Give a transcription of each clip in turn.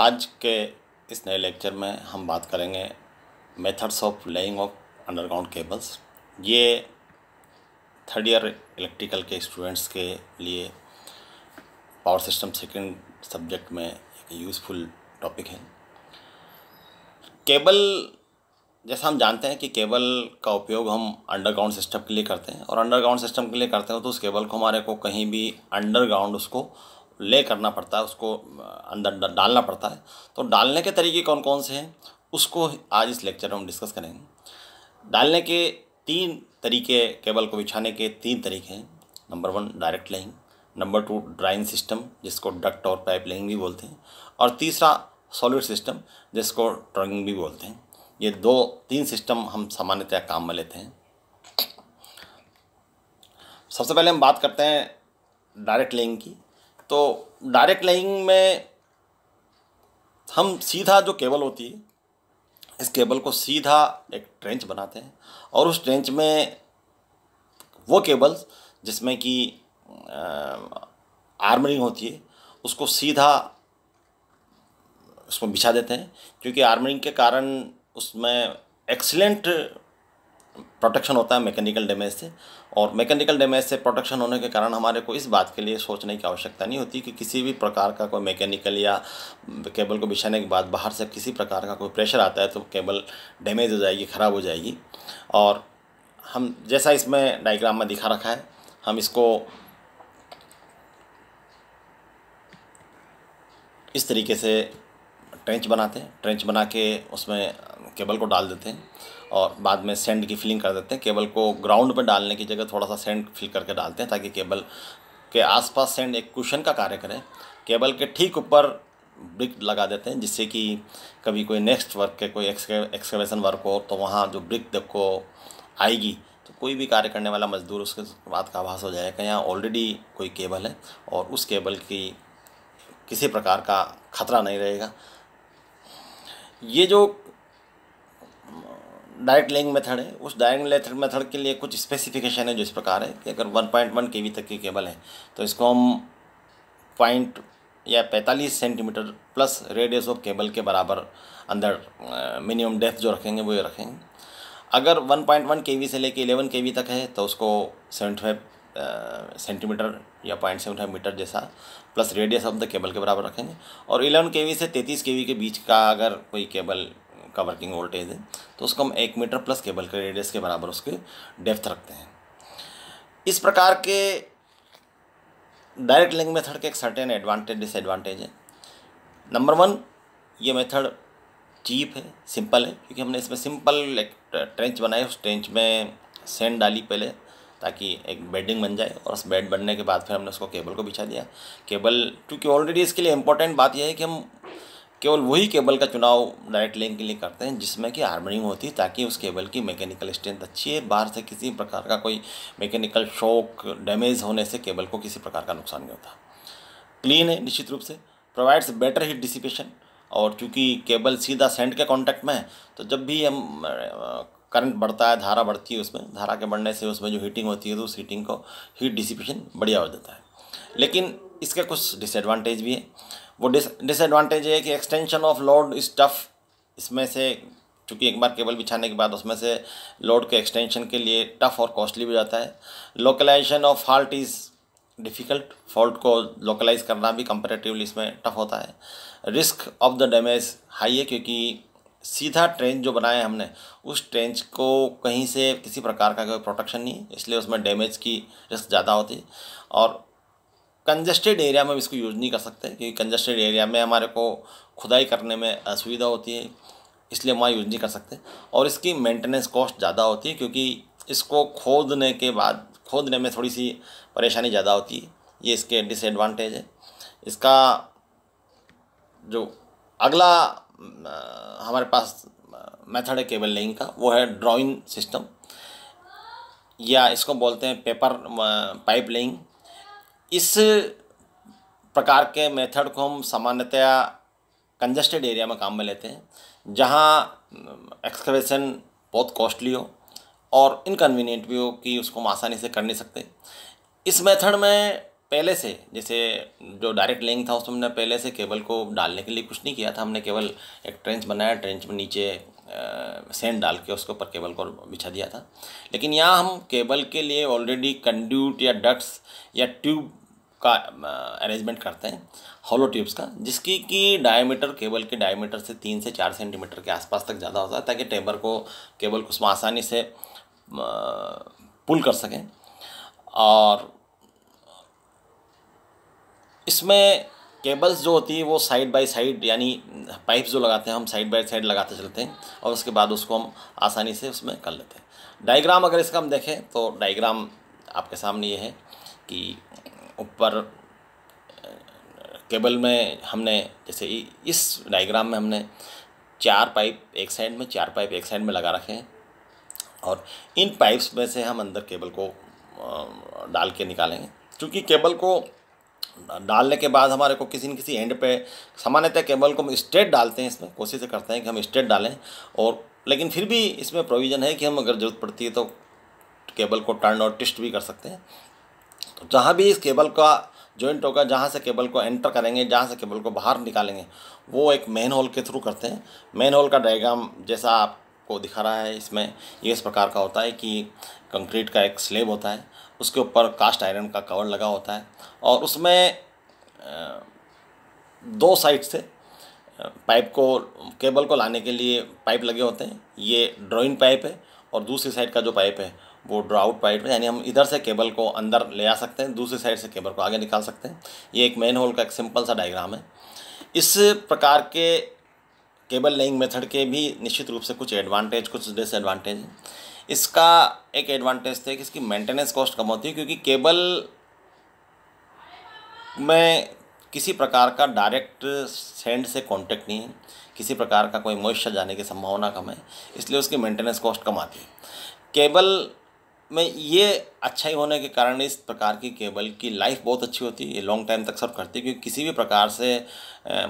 आज के इस नए लेक्चर में हम बात करेंगे methods of laying of underground cables ये थर्ड ईयर इलेक्ट्रिकल के स्टूडेंट्स के लिए पावर सिस्टम सेकंड सब्जेक्ट में एक यूज़फुल टॉपिक है केबल जैसा हम जानते हैं कि केबल का उपयोग हम अंडरग्राउंड सिस्टम के लिए करते हैं और अंडरग्राउंड सिस्टम के लिए करते हैं तो उस केबल को हमारे को कहीं भी अंडरग्राउंड उसको ले करना पड़ता है उसको अंदर डालना पड़ता है तो डालने के तरीके कौन कौन से हैं उसको आज इस लेक्चर में हम डिस्कस करेंगे डालने के तीन तरीके केबल को बिछाने के तीन तरीके हैं number one direct line number two draw in system जिसको डक्ट और पाइप लाइन भी बोलते हैं और तीसरा सॉलिड सिस्टम जिसको ट्रंगिंग भी बोलते हैं ये दो तीन सिस्टम हम सामान्यतः काम में लेते हैं सबसे पहले हम बात करते हैं डायरेक्ट लेइंग की तो डायरेक्ट लाइनिंग में हम सीधा जो केबल होती है इस केबल को सीधा एक ट्रेंच बनाते हैं और उस ट्रेंच में वो केबल्स जिसमें कि आर्मरिंग होती है उसको सीधा उसमें बिछा देते हैं क्योंकि आर्मरिंग के कारण उसमें एक्सीलेंट प्रोटेक्शन होता है मैकेनिकल डैमेज से और मैकेनिकल डैमेज से प्रोटेक्शन होने के कारण हमारे को इस बात के लिए सोचने की आवश्यकता नहीं होती कि किसी भी प्रकार का कोई मैकेनिकल या केबल को बिछाने के बाद बाहर से किसी प्रकार का कोई प्रेशर आता है तो केबल डैमेज हो जाएगी ख़राब हो जाएगी और हम जैसा इसमें डाइग्राम में दिखा रखा है हम इसको इस तरीके से ट्रेंच बनाते हैं ट्रेंच बना के उसमें केबल को डाल देते हैं और बाद में सेंड की फिलिंग कर देते हैं केबल को ग्राउंड पर डालने की जगह थोड़ा सा सेंड फिल करके डालते हैं ताकि केबल के आसपास सेंड एक कुशन का कार्य करें केबल के ठीक ऊपर ब्रिक लगा देते हैं जिससे कि कभी कोई नेक्स्ट वर्क के कोई एक्सकवेशन वर्क हो तो वहाँ जो ब्रिक देखो आएगी तो कोई भी कार्य करने वाला मजदूर उसके बाद का आभास हो जाएगा यहाँ ऑलरेडी कोई केबल है और उस केबल की किसी प्रकार का खतरा नहीं रहेगा ये जो डायरेक्ट लेंग मेथड है उस डायरेक्ट लेथड मेथड के लिए कुछ स्पेसिफिकेशन है जो इस प्रकार है कि अगर 1.1 वी तक की केबल है तो इसको हम पॉइंट या 45 centimetre plus radius of cable के बराबर अंदर मिनिमम डेप्थ जो रखेंगे वो ये रखेंगे अगर 1.1 वी से लेके 11 वी तक है तो उसको फाइव सेंटीमीटर या पॉइंट सेवन फाइव मीटर जैसा प्लस रेडियस ऑफ द तो केबल के बराबर रखेंगे और इलेवन के से तैंतीस के के बीच का अगर कोई केबल का वर्किंग वोल्टेज है तो उसको हम एक मीटर प्लस केबल के रेडियस के बराबर उसके डेप्थ रखते हैं इस प्रकार के डायरेक्ट लिंक मेथड के एक सर्टेन एडवांटेज डिसएडवांटेज है नंबर वन ये मेथड चीप है सिंपल है क्योंकि हमने इसमें सिंपल एक ट्रेंच बनाई उस ट्रेंच में सेंड डाली पहले ताकि एक बेडिंग बन जाए और उस बेड बनने के बाद फिर हमने उसको केबल को बिछा दिया केबल क्योंकि ऑलरेडी इसके लिए इम्पोर्टेंट बात यह है कि हम केवल वही केबल का चुनाव डायरेक्ट लिंक के लिए करते हैं जिसमें कि हार्मनिंग होती है ताकि उस केबल की मैकेनिकल स्ट्रेंथ अच्छी है बाहर से किसी प्रकार का कोई मैकेनिकल शॉक डैमेज होने से केबल को किसी प्रकार का नुकसान नहीं होता क्लीन है निश्चित रूप से प्रोवाइड्स बेटर हीट डिसिपेशन और चूँकि केबल सीधा सेंट के कॉन्टैक्ट में है तो जब भी हम करंट बढ़ता है धारा बढ़ती है उसमें धारा के बढ़ने से उसमें जो हीटिंग होती है तो उस हीटिंग को हीट डिसिपेशन बढ़िया हो जाता है लेकिन इसके कुछ डिसएडवांटेज भी है वो डिसएडवांटेज ये है कि extension of load is tough इसमें से चूँकि एक बार केबल बिछाने के बाद उसमें से लोड के एक्सटेंशन के लिए टफ और कॉस्टली भी जाता है localisation of fault is difficult fault को लोकलाइज करना भी कंपेरेटिवली इसमें टफ होता है risk of the damage high है क्योंकि सीधा ट्रेंच जो बनाया हमने उस ट्रेंच को कहीं से किसी प्रकार का कोई प्रोटेक्शन नहीं है इसलिए उसमें डैमेज की रिस्क ज़्यादा होती है और कंजस्टेड एरिया में हम इसको यूज़ नहीं कर सकते क्योंकि कंजस्टेड एरिया में हमारे को खुदाई करने में असुविधा होती है इसलिए वहाँ यूज़ नहीं कर सकते और इसकी मेंटेनेंस कॉस्ट ज़्यादा होती है क्योंकि इसको खोदने के बाद खोदने में थोड़ी सी परेशानी ज़्यादा होती है ये इसके डिसएडवांटेज है इसका जो अगला हमारे पास मेथड है केबल लेइंग का वो है ड्राइंग सिस्टम या इसको बोलते हैं पेपर पाइप लेइंग इस प्रकार के मेथड को हम सामान्यतया कंजस्टेड एरिया में काम में लेते हैं जहाँ एक्सकवेशन बहुत कॉस्टली हो और इनकन्वीनियंट भी हो कि उसको हम आसानी से कर नहीं सकते इस मेथड में पहले से जैसे जो डायरेक्ट लिंक था उसमें हमने पहले से केबल को डालने के लिए कुछ नहीं किया था हमने केवल एक ट्रेंच बनाया ट्रेंच में नीचे सेंड डाल के उसके ऊपर केबल को बिछा दिया था लेकिन यहाँ हम केबल के लिए ऑलरेडी कंड्यूट या डट्स या ट्यूब का अरेंजमेंट करते हैं हॉलो ट्यूब्स का जिसकी कि डायमीटर केबल के डायमीटर से तीन से चार सेंटीमीटर के आसपास तक ज़्यादा होता है ताकि टेबर को केबल को उसमें आसानी से पुल कर सकें और इसमें केबल्स जो होती है वो साइड बाय साइड यानी पाइप जो लगाते हैं हम साइड बाय साइड लगाते चलते हैं और उसके बाद उसको हम आसानी से उसमें कर लेते हैं डायग्राम अगर इसका हम देखें तो डायग्राम आपके सामने ये है कि ऊपर केबल में हमने जैसे इस डायग्राम में हमने चार पाइप एक साइड में चार पाइप एक साइड में लगा रखे हैं और इन पाइप्स में से हम अंदर केबल को डाल के निकालेंगे क्योंकि केबल को डालने के बाद हमारे को किसी न किसी एंड पे सामान्यतः केबल को हम स्ट्रेट डालते हैं इसमें कोशिश करते हैं कि हम स्ट्रेट डालें और लेकिन फिर भी इसमें प्रोविज़न है कि हम अगर ज़रूरत पड़ती है तो केबल को टर्न और ट्विस्ट भी कर सकते हैं तो जहाँ भी इस केबल का जॉइंट होगा जहाँ से केबल को एंटर करेंगे जहाँ से केबल को बाहर निकालेंगे वो एक मेन होल के थ्रू करते हैं मेन होल का डायग्राम जैसा आप को दिखा रहा है इसमें ये इस प्रकार का होता है कि कंक्रीट का एक स्लेब होता है उसके ऊपर कास्ट आयरन का कवर लगा होता है और उसमें दो साइड से पाइप को केबल को लाने के लिए पाइप लगे होते हैं ये ड्रॉइन पाइप है और दूसरी साइड का जो पाइप है वो ड्राउट पाइप है यानी हम इधर से केबल को अंदर ले आ सकते हैं दूसरी साइड से केबल को आगे निकाल सकते हैं ये एक मेन होल का एक सिंपल सा डायग्राम है इस प्रकार के केबल लेइंग मेथड के भी निश्चित रूप से कुछ एडवांटेज कुछ डिसएडवांटेज हैं इसका एक एडवांटेज थे तो कि इसकी मेंटेनेंस कॉस्ट कम होती है क्योंकि केबल में किसी प्रकार का डायरेक्ट सेंड से कांटेक्ट नहीं है किसी प्रकार का कोई मॉइस्चर जाने की संभावना कम है इसलिए उसकी मेंटेनेंस कॉस्ट कम आती है केबल में ये अच्छाई होने के कारण इस प्रकार की केबल की लाइफ बहुत अच्छी होती है ये लॉन्ग टाइम तक सर्व करती है क्योंकि किसी भी प्रकार से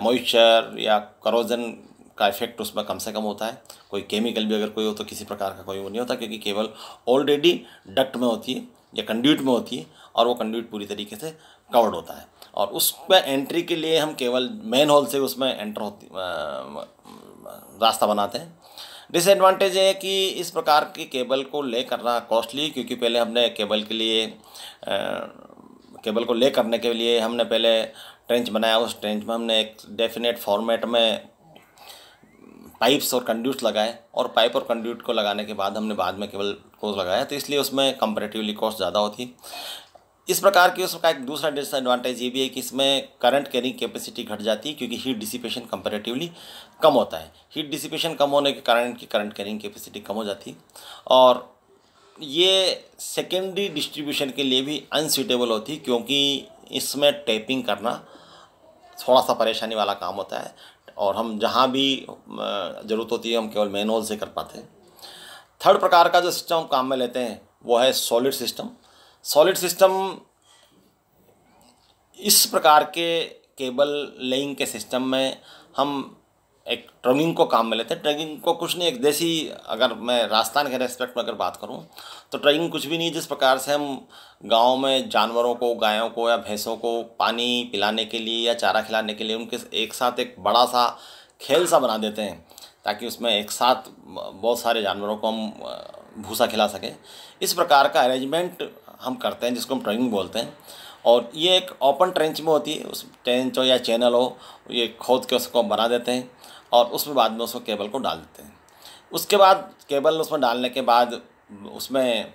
मॉइस्चर या करोजन का इफेक्ट उसमें कम से कम होता है कोई केमिकल भी अगर कोई हो तो किसी प्रकार का कोई वो नहीं होता क्योंकि केवल ऑलरेडी डक्ट में होती है या कंड्यूट में होती है और वो कंड्यूट पूरी तरीके से कवर्ड होता है और उसमें एंट्री के लिए हम केवल मेन हॉल से उसमें एंटर होती रास्ता बनाते हैं डिसएडवांटेज है कि इस प्रकार के केबल को ले करना कॉस्टली क्योंकि पहले हमने केबल के लिए केबल को ले करने के लिए हमने पहले ट्रेंच बनाया उस ट्रेंच में हमने एक डेफिनेट फॉर्मेट में पाइप्स और कंड्यूट लगाए और पाइप और कंड्यूट को लगाने के बाद हमने बाद में केवल कोस लगाया तो इसलिए उसमें कंपेरेटिवली कॉस्ट ज़्यादा होती इस प्रकार की उसका एक दूसरा डिसएडवांटेज ये भी है कि इसमें करंट कैरिंग कैपेसिटी घट जाती है क्योंकि हीट डिसिपेशन कंपेरेटिवली कम होता है हीट डिसिपेशन कम होने के कारण की करंट कैरिंग कैपेसिटी कम हो जाती और ये सेकेंडरी डिस्ट्रीब्यूशन के लिए भी अनसुटेबल होती क्योंकि इसमें टैपिंग करना थोड़ा सा परेशानी वाला काम होता है और हम जहाँ भी ज़रूरत होती है हम केवल मैनुअल से कर पाते हैं थर्ड प्रकार का जो सिस्टम हम काम में लेते हैं वो है सॉलिड सिस्टम सॉलिड सिस्टम इस प्रकार के केबल लेइंग के सिस्टम में हम एक ट्रगिंग को काम में लेते हैं ट्रगिंग को कुछ नहीं एक देसी अगर मैं राजस्थान के रेस्पेक्ट में अगर बात करूँ तो ट्रगिंग कुछ भी नहीं जिस प्रकार से हम गांव में जानवरों को गायों को या भैंसों को पानी पिलाने के लिए या चारा खिलाने के लिए उनके एक साथ एक बड़ा सा खेल सा बना देते हैं ताकि उसमें एक साथ बहुत सारे जानवरों को हम भूसा खिला सकें इस प्रकार का अरेंजमेंट हम करते हैं जिसको हम ट्रगिंग बोलते हैं और ये एक ओपन ट्रेंच में होती है उस ट्रेंच हो या चैनल हो ये खोद के उसको बना देते हैं और उसमें बाद में उसमें केबल को डाल देते हैं उसके बाद केबल उसमें डालने के बाद उसमें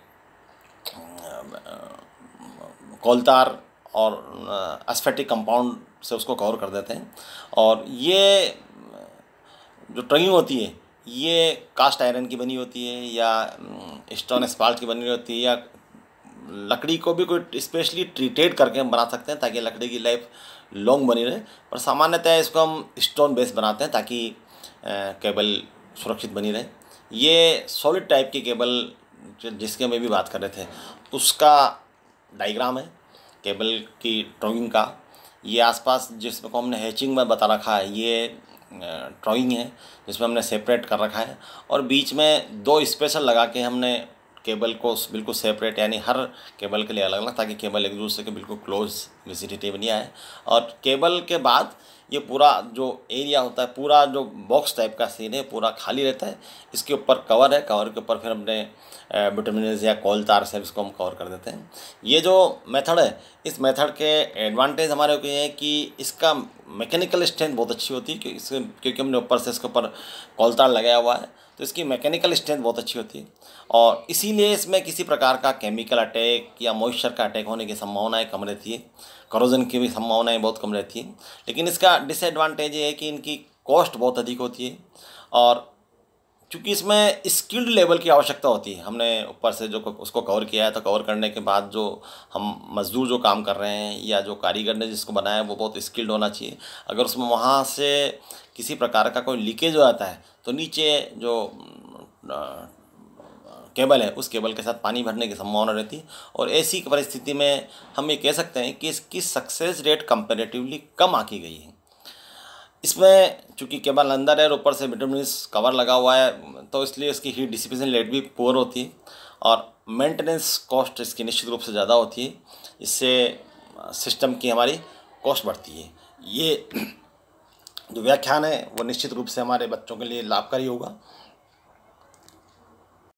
कोलतार और एस्फेटिक कंपाउंड से उसको कवर कर देते हैं और ये जो ट्रंगिंग होती है ये कास्ट आयरन की बनी होती है या स्टोन स्पाल्ट की बनी होती है या लकड़ी को भी कोई स्पेशली ट्रीटेड करके बना सकते हैं ताकि लकड़ी की लाइफ लॉन्ग बनी रहे पर सामान्यतः इसको हम स्टोन बेस बनाते हैं ताकि केबल सुरक्षित बनी रहे ये सॉलिड टाइप की केबल जिसके में भी बात कर रहे थे उसका डाइग्राम है केबल की ड्राइंग का ये आसपास जिसमें को हमने हैचिंग में बता रखा है ये ड्राइंग है जिसमें हमने सेपरेट कर रखा है और बीच में दो स्पेशल लगा के हमने केबल को बिल्कुल सेपरेट यानी हर केबल के लिए अलग अलग ताकि केबल एक दूसरे के बिल्कुल क्लोज विजिडिटी में नहीं आए और केबल के बाद ये पूरा जो एरिया होता है पूरा जो बॉक्स टाइप का सीन है पूरा खाली रहता है इसके ऊपर कवर है कवर के ऊपर फिर हमने विटामिन या कॉल तार से इसको हम कवर कर देते हैं ये जो मेथड है इस मेथड के एडवांटेज हमारे को ये है कि इसका मैकेनिकल स्ट्रेंथ बहुत अच्छी होती है क्योंकि इसके क्योंकि हमने ऊपर से इसके ऊपर कॉल तार लगाया हुआ है तो इसकी मैकेनिकल स्ट्रेंथ बहुत अच्छी होती है और इसीलिए इसमें किसी प्रकार का केमिकल अटैक या मॉइस्चर का अटैक होने की संभावनाएँ कम रहती है करोजन की भी संभावनाएँ बहुत कम रहती हैं लेकिन इसका डिसएडवांटेज ये है कि इनकी कॉस्ट बहुत अधिक होती है और चूँकि इसमें स्किल्ड लेवल की आवश्यकता होती है हमने ऊपर से जो उसको कवर किया है तो कवर करने के बाद जो हम मज़दूर जो काम कर रहे हैं या जो कारीगर ने जिसको बनाया है वो बहुत स्किल्ड होना चाहिए अगर उसमें वहाँ से किसी प्रकार का कोई लीकेज हो जाता है तो नीचे जो केबल है उस केबल के साथ पानी भरने की संभावना रहती है और ऐसी परिस्थिति में हम ये कह सकते हैं कि इसकी सक्सेस रेट कंपेरेटिवली कम आकी गई है इसमें चूंकि केबल अंदर है और ऊपर से विटामिन कवर लगा हुआ है तो इसलिए इसकी हीट डिसिपेशन रेट भी पुअर होती है और मेंटेनेंस कॉस्ट इसकी निश्चित रूप से ज़्यादा होती है इससे सिस्टम की हमारी कॉस्ट बढ़ती है ये जो व्याख्यान है वो निश्चित रूप से हमारे बच्चों के लिए लाभकारी होगा